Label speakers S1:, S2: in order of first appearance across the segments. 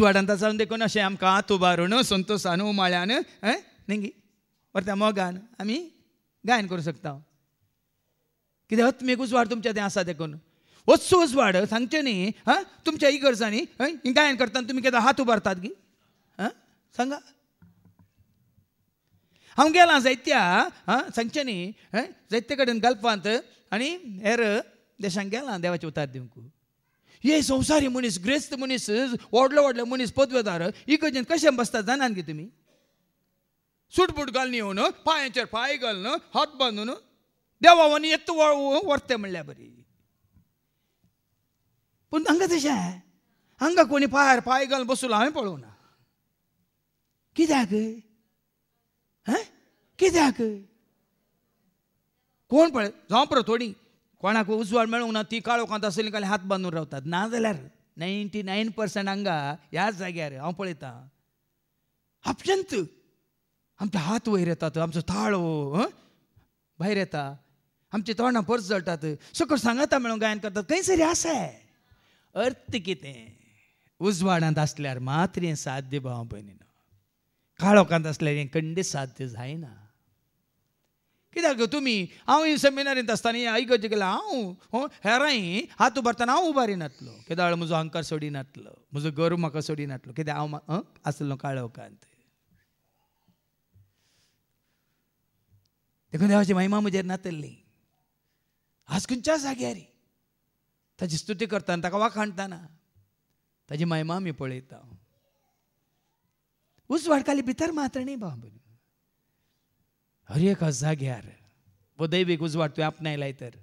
S1: देखून अशें आमकां కాతుబారును उबारून सानू उमाळ्यान न्ही वर त्या मोगान आमी गायन करूं शकता कितें अत्मेक उजवाड तुमच्या तें आसा देखून वच्च उजवाड सांगचे न्ही हां तुमच्या इगर्जांनी गायन करतना तुमी केदो हात उबारतात गी हां सांगा हांव गेलां जायत्या हां सांगचे न्ही जायते कडेन गल्फांत आनी हेर देशांक गेलां देवाचे उतार दिवंक हे संवसारी मनीस ग्रेस्त मनीस व्हडलो व्हडलो मनीस पदवेदार इगर्जेन कशें बसता जाणान गे तुमी सुटबूट घालून येवन पांयाचेर पाय घालून हात बांदून देवा वनी येत व्हरते म्हणल्या बरी पूण हांगा तशें हांगा कोणी पायार पांय घालून बसून हांवें ना कित्याक कित्याक कोण पळय जावं पर थोडी कोणाक उजवाड मेळूंक ना ती काळोखांत कांत असली काल हात बांदून रावतात ना जाल्यार नायन्टी नायन पर्संट हांगा ह्याच जाग्यार हांव पळयतां आपशंत आमचे हात वयर येतात आमचो ताळो भायर येता आमची तोंडां परस जळटात सकल सांगाता मेळून गायन करतात खंयसरी आसाय अर्थ कितें उजवाडांत आसल्यार मात्र हें साध्य भाव भयणीन काळोखांत आसल्यार हें खंडीत साध्य जायना कित्याक तुमी हांव सेमिनार सेमिनारींत आसतना आयकचे गेला हांव हेरांय हातू भरतना हांव उबारी नातलो कित्याक म्हजो अहंकार नातलो म्हजो गर्व म्हाका सोडिनातलो किद्या हांव आसलो काळो कांत देखून देवाची महिमा म्हजेर नातल्ली आज खंयच्या जाग्यार ताची स्तुती करताना ताका वाखाणताना ताजी महिमा आमी पळयता उस वाडकाली भितर मात्र न्ही बाबा हर एक जाग्यार व दैवीक उजवाड तुवें आपणायलाय तर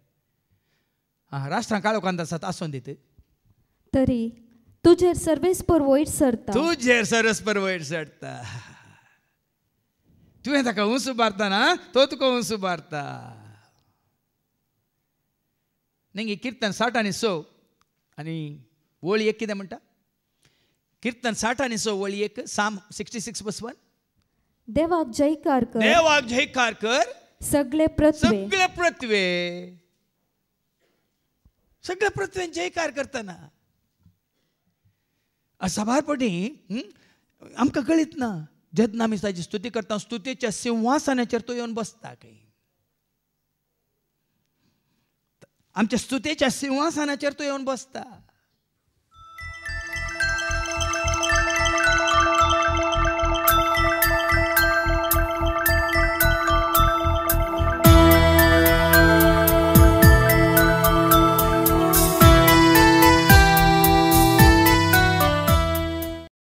S1: हा राष्ट्रां काळोखांत आसात आसून दित तरी तुजेर सर्वेस्पर वयर सरता तुजेर सर्वेस्पर वयर सरता तुवें ताका उंच उबारता ना तो तुका उंच उबारता ನಂಗೆ ಕೀರ್ತನ್ ಸಾಟಾನಿ आनी आणि एक कितें म्हणटा साठ ಸಾಟಾನಿ सो वळी एक साम सिक्स्टी सिक्स बस वन देवाक जयकार कर देवाक जयकार कर सगळे पृथ्वी सगळे पृथ्वी सगळे पृथ्वी जयकार करताना सभारपणी आमकां कळीत ना जेन्ना आमी ताची स्तुती करता स्तुतेच्या सिंहासनाचेर तो येवन बसता काय आमच्या स्तुतेच्या सिंहासनाचेर तो येवन बसता